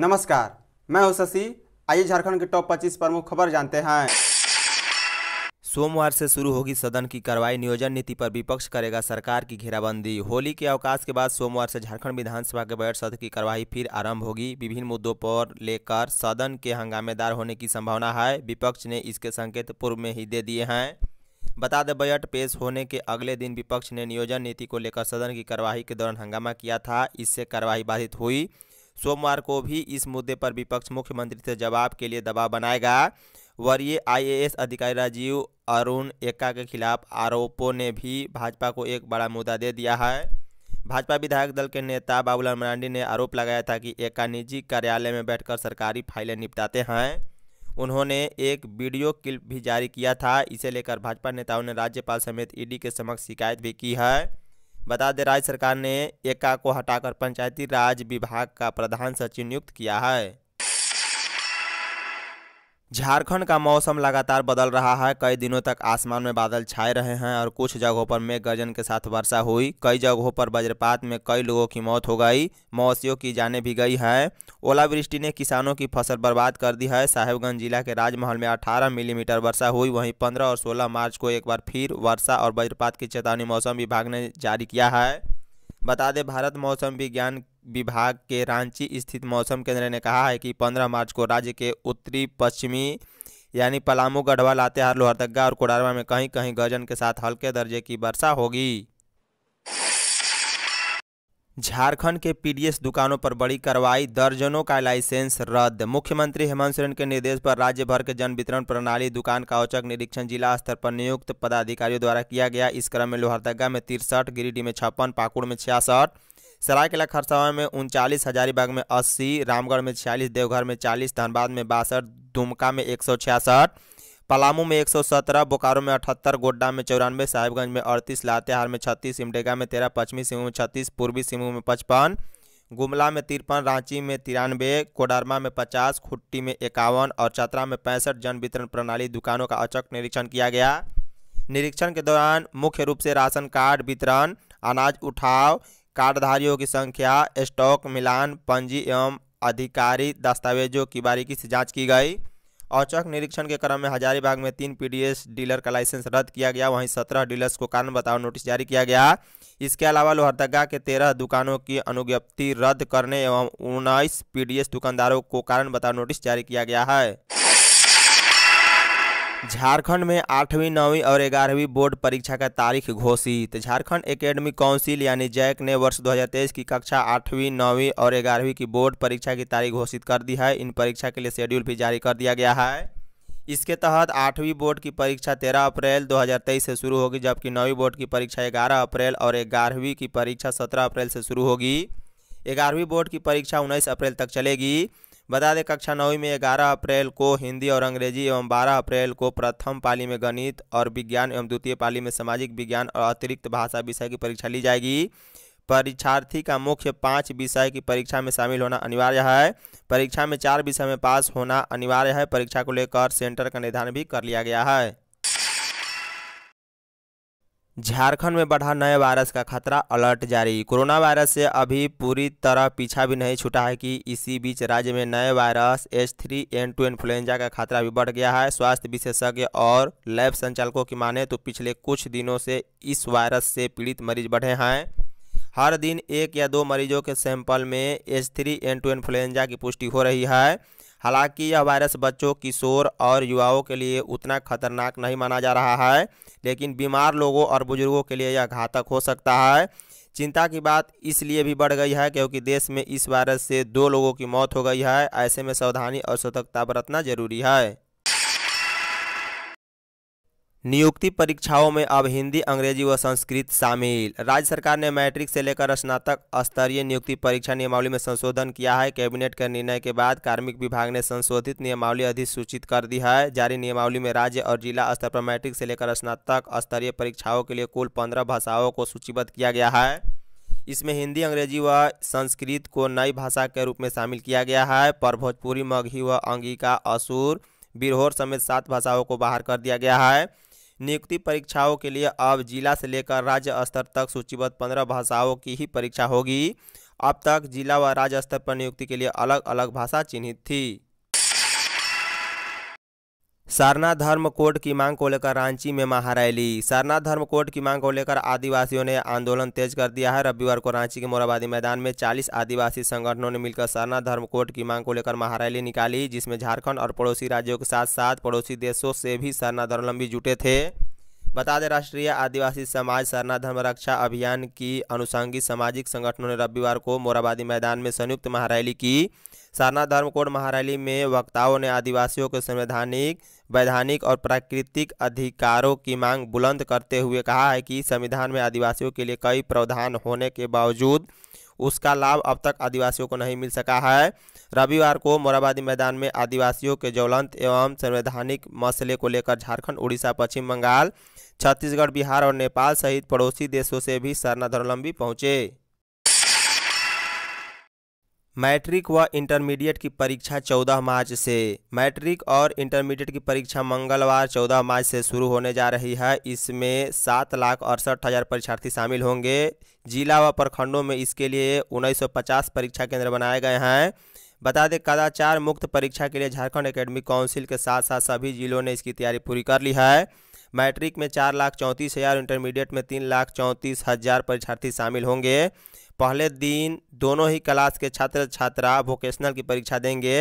नमस्कार मैं हूं शशि आइए झारखंड के टॉप 25 प्रमुख खबर जानते हैं सोमवार से शुरू होगी सदन की कार्रवाई नियोजन नीति पर विपक्ष करेगा सरकार की घेराबंदी होली के अवकाश के बाद सोमवार से झारखंड विधानसभा के बजट सत्र की कार्रवाई फिर आरंभ होगी विभिन्न मुद्दों पर लेकर सदन के हंगामेदार होने की संभावना है विपक्ष ने इसके संकेत पूर्व में ही दे दिए हैं बता दें बजट पेश होने के अगले दिन विपक्ष ने नियोजन नीति को लेकर सदन की कार्यवाही के दौरान हंगामा किया था इससे कार्यवाही बाधित हुई सोमवार को भी इस मुद्दे पर विपक्ष मुख्यमंत्री से जवाब के लिए दबाव बनाएगा वरीय आईएएस अधिकारी राजीव अरुण एक्का के खिलाफ आरोपों ने भी भाजपा को एक बड़ा मुद्दा दे दिया है भाजपा विधायक दल के नेता बाबूलाल मरांडी ने आरोप लगाया था कि एका निजी कार्यालय में बैठकर सरकारी फाइलें निपटाते हैं उन्होंने एक वीडियो क्लिप भी जारी किया था इसे लेकर भाजपा नेताओं ने राज्यपाल समेत ईडी के समक्ष शिकायत भी की है बता दें राज्य सरकार ने एका को हटाकर पंचायती राज विभाग का प्रधान सचिव नियुक्त किया है झारखंड का मौसम लगातार बदल रहा है कई दिनों तक आसमान में बादल छाए रहे हैं और कुछ जगहों पर मेघ गर्जन के साथ वर्षा हुई कई जगहों पर वज्रपात में कई लोगों की मौत हो गई मौसियों की जाने भी गई है ओलावृष्टि ने किसानों की फसल बर्बाद कर दी है साहेबगंज जिला के राजमहल में 18 मिलीमीटर वर्षा हुई वहीं पंद्रह और सोलह मार्च को एक बार फिर वर्षा और वज्रपात की चेतावनी मौसम विभाग ने जारी किया है बता दें भारत मौसम विज्ञान विभाग के रांची स्थित मौसम केंद्र ने कहा है कि 15 मार्च को राज्य के उत्तरी पश्चिमी यानी पलामू गढ़वा लातेहार लोहरदगा और कोडारमा में कहीं कहीं गर्जन के साथ हल्के दर्जे की वर्षा होगी झारखंड के पीडीएस दुकानों पर बड़ी कार्रवाई दर्जनों का लाइसेंस रद्द मुख्यमंत्री हेमंत सोरेन के निर्देश पर राज्य भर के जन वितरण प्रणाली दुकान का औचक निरीक्षण जिला स्तर पर नियुक्त पदाधिकारियों द्वारा किया गया इस क्रम में लोहरदगा में तिरसठ गिरिडीह में छप्पन पाकुड़ में छियासठ सरायकला खरसावा में उनचालीस हजारीबाग में अस्सी रामगढ़ में छियालीस देवघर में चालीस धनबाद में बासठ दुमका में एक सौ छियासठ पलामू में 117, बोकारो में 78, गोड्डा में चौरानवे साहिबगंज में अड़तीस लातेहार में छत्तीस सिमडेगा में तेरह पश्चिमी सिंहभूम में छत्तीस पूर्वी सिंहभूम में पचपन गुमला में तिरपन रांची में तिरानवे कोडरमा में पचास खुट्टी में इक्यावन और चतरा में पैंसठ जन वितरण प्रणाली दुकानों का अचक निरीक्षण किया गया निरीक्षण के दौरान मुख्य रूप से राशन कार्ड वितरण अनाज उठाव कार्डधारियों की संख्या स्टॉक मिलान पंजी एवं अधिकारी दस्तावेजों की बारीकी से जांच की गई औचक निरीक्षण के क्रम में हजारीबाग में तीन पीडीएस डीलर का लाइसेंस रद्द किया गया वहीं सत्रह डीलर्स को कारण बताओ नोटिस जारी किया गया इसके अलावा लोहरदगा के तेरह दुकानों की अनुज्ञप्ति रद्द करने एवं उन्नीस पीडीएस दुकानदारों को कारण बताओ नोटिस जारी किया गया है झारखंड में आठवीं नौवीं और ग्यारहवीं बोर्ड परीक्षा का तारीख घोषित झारखंड एकेडमी काउंसिल यानी जैक ने वर्ष 2023 की कक्षा आठवीं नौवीं और ग्यारहवीं की बोर्ड परीक्षा की तारीख घोषित कर दी है इन परीक्षा के लिए शेड्यूल भी जारी कर दिया गया है इसके तहत आठवीं बोर्ड की परीक्षा तेरह अप्रैल दो से शुरू होगी जबकि नौवीं बोर्ड की परीक्षा ग्यारह अप्रैल और ग्यारहवीं की परीक्षा सत्रह अप्रैल से शुरू होगी ग्यारहवीं बोर्ड की परीक्षा उन्नीस अप्रैल तक चलेगी बता दें कक्षा नौवीं में ग्यारह अप्रैल को हिंदी और अंग्रेजी एवं बारह अप्रैल को प्रथम पाली में गणित और विज्ञान एवं द्वितीय पाली में सामाजिक विज्ञान और अतिरिक्त भाषा विषय की परीक्षा ली जाएगी परीक्षार्थी का मुख्य पाँच विषय की परीक्षा में शामिल होना अनिवार्य है परीक्षा में चार विषय में पास होना अनिवार्य है परीक्षा को लेकर सेंटर का निर्धारण भी कर लिया गया है झारखंड में बढ़ा नए वायरस का खतरा अलर्ट जारी कोरोना वायरस से अभी पूरी तरह पीछा भी नहीं छूटा है कि इसी बीच राज्य में नए virus H three N two influenza का खतरा भी बढ़ गया है स्वास्थ्य विशेषज्ञ और लैब संचालकों की माने तो पिछले कुछ दिनों से इस वायरस से पीड़ित मरीज बढ़े हैं हर दिन एक या दो मरीजों के सैंपल में H three N two influenza की पुष्टि हो रही है हालांकि यह वायरस बच्चों किशोर और युवाओं के लिए उतना खतरनाक नहीं माना जा रहा है लेकिन बीमार लोगों और बुजुर्गों के लिए यह घातक हो सकता है चिंता की बात इसलिए भी बढ़ गई है क्योंकि देश में इस वायरस से दो लोगों की मौत हो गई है ऐसे में सावधानी और सतर्कता बरतना जरूरी है नियुक्ति परीक्षाओं में अब हिंदी अंग्रेजी व संस्कृत शामिल राज्य सरकार ने मैट्रिक से लेकर स्नातक स्तरीय नियुक्ति परीक्षा नियमावली में संशोधन किया है कैबिनेट के निर्णय के बाद कार्मिक विभाग ने संशोधित नियमावली अधिसूचित कर दी है जारी नियमावली में राज्य और जिला स्तर पर मैट्रिक से लेकर स्नातक स्तरीय परीक्षाओं के लिए कुल पंद्रह भाषाओं को सूचीबद्ध किया गया है इसमें हिंदी अंग्रेजी व संस्कृत को नई भाषा के रूप में शामिल किया गया है पर भोजपुरी मघी व अंगिका असुर बिरहोर समेत सात भाषाओं को बाहर कर दिया गया है नियुक्ति परीक्षाओं के लिए अब जिला से लेकर राज्य स्तर तक सूचीबद्ध पंद्रह भाषाओं की ही परीक्षा होगी अब तक जिला व राज्य स्तर पर नियुक्ति के लिए अलग अलग भाषा चिन्हित थी सारना धर्म कोड की मांग को लेकर रांची में महारैली सरना धर्म कोड की मांग को लेकर आदिवासियों ने आंदोलन तेज कर दिया है रविवार को रांची के मोराबादी मैदान में 40 आदिवासी संगठनों ने मिलकर सरना धर्म कोड की मांग को लेकर महारैली निकाली जिसमें झारखंड और पड़ोसी राज्यों के साथ साथ पड़ोसी देशों से भी सरना जुटे थे बता दें राष्ट्रीय आदिवासी समाज सरना धर्म रक्षा अभियान की अनुसंगी सामाजिक संगठनों ने रविवार को मोराबादी मैदान में संयुक्त महारैली की सरना धर्म कोड महारैली में वक्ताओं ने आदिवासियों के संवैधानिक वैधानिक और प्राकृतिक अधिकारों की मांग बुलंद करते हुए कहा है कि संविधान में आदिवासियों के लिए कई प्रावधान होने के बावजूद उसका लाभ अब तक आदिवासियों को नहीं मिल सका है रविवार को मोराबादी मैदान में आदिवासियों के ज्वलंत एवं संवैधानिक मसले को लेकर झारखंड उड़ीसा पश्चिम बंगाल छत्तीसगढ़ बिहार और नेपाल सहित पड़ोसी देशों से भी सरना धर्मलंबी पहुंचे मैट्रिक व इंटरमीडिएट की परीक्षा 14 मार्च से मैट्रिक और इंटरमीडिएट की परीक्षा मंगलवार 14 मार्च से शुरू होने जा रही है इसमें सात लाख अड़सठ हज़ार परीक्षार्थी शामिल होंगे जिला व प्रखंडों में इसके लिए 1950 परीक्षा केंद्र बनाए गए हैं बता दें कदाचार मुक्त परीक्षा के लिए झारखंड एकेडमिक काउंसिल के साथ साथ सभी जिलों ने इसकी तैयारी पूरी कर ली है मैट्रिक में चार लाख चौंतीस हज़ार इंटरमीडिएट में तीन लाख चौंतीस हज़ार परीक्षार्थी शामिल होंगे पहले दिन दोनों ही क्लास के छात्र छात्रा वोकेशनल की परीक्षा देंगे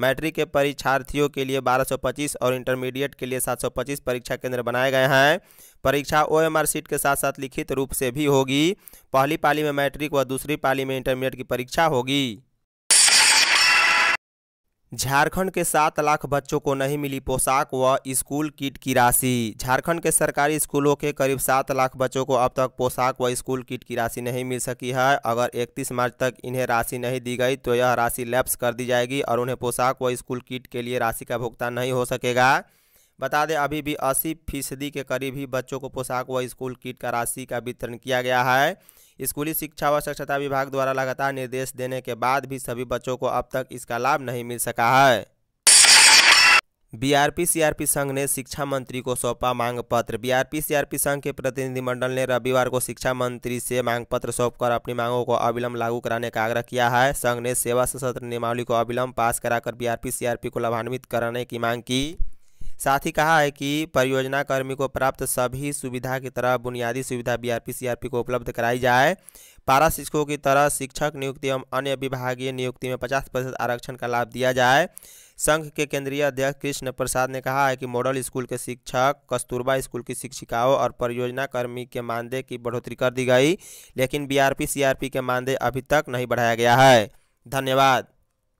मैट्रिक के परीक्षार्थियों के लिए 1225 और इंटरमीडिएट के लिए 725 परीक्षा केंद्र बनाए गए हैं परीक्षा ओ एम आर सीट के साथ साथ लिखित रूप से भी होगी पहली पाली में मैट्रिक व दूसरी पाली में इंटरमीडिएट की परीक्षा होगी झारखंड के सात लाख बच्चों को नहीं मिली पोशाक व स्कूल किट की राशि झारखंड के सरकारी स्कूलों के करीब सात लाख बच्चों को अब तक पोशाक व स्कूल किट की राशि नहीं मिल सकी है अगर 31 मार्च तक इन्हें राशि नहीं दी गई तो यह राशि लैप्स कर दी जाएगी और उन्हें पोशाक व स्कूल किट के लिए राशि का भुगतान नहीं हो सकेगा बता दें अभी भी अस्सी फीसदी के करीब ही बच्चों को पोशाक व स्कूल किट का राशि का वितरण किया गया है स्कूली शिक्षा व स्वच्छता विभाग द्वारा लगातार निर्देश देने के बाद भी सभी बच्चों को अब तक इसका लाभ नहीं मिल सका है बीआरपी सीआरपी संघ ने शिक्षा मंत्री को सौंपा मांग पत्र बीआरपी सीआरपी संघ के प्रतिनिधिमंडल ने रविवार को शिक्षा मंत्री से मांग पत्र सौंपकर अपनी मांगों को अविलंब लागू कराने का आग्रह किया है संघ ने सेवा सशस्त्र नियमावली को अविलंब पास कराकर बीआरपी सीआरपी को लाभान्वित कराने की मांग की साथ ही कहा है कि परियोजना कर्मी को प्राप्त सभी सुविधा की तरह बुनियादी सुविधा बीआरपी सीआरपी को उपलब्ध कराई जाए पारा शिक्षकों की तरह शिक्षक नियुक्ति एवं अन्य विभागीय नियुक्ति में 50 प्रतिशत आरक्षण का लाभ दिया जाए संघ के केंद्रीय अध्यक्ष कृष्ण प्रसाद ने कहा है कि मॉडल स्कूल के शिक्षक कस्तूरबा स्कूल की शिक्षिकाओं और परियोजना कर्मी के मानदेय की बढ़ोतरी कर दी गई लेकिन बी आर के मानदेय अभी तक नहीं बढ़ाया गया है धन्यवाद